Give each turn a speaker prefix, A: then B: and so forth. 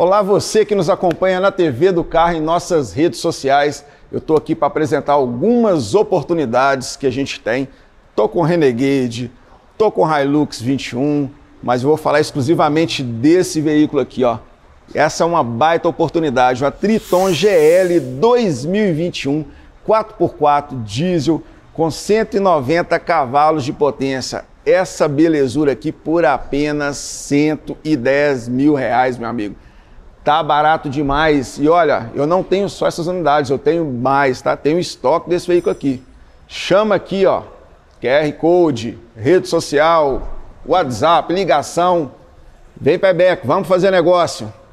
A: Olá, você que nos acompanha na TV do Carro em nossas redes sociais. Eu estou aqui para apresentar algumas oportunidades que a gente tem. Tô com Renegade, tô com Hilux 21, mas vou falar exclusivamente desse veículo aqui, ó. Essa é uma baita oportunidade, uma Triton GL 2021, 4x4 diesel com 190 cavalos de potência. Essa belezura aqui por apenas 110 mil reais, meu amigo tá barato demais. E olha, eu não tenho só essas unidades, eu tenho mais, tá? Tenho estoque desse veículo aqui. Chama aqui, ó, QR Code, rede social, WhatsApp, ligação. Vem, para Beco, vamos fazer negócio.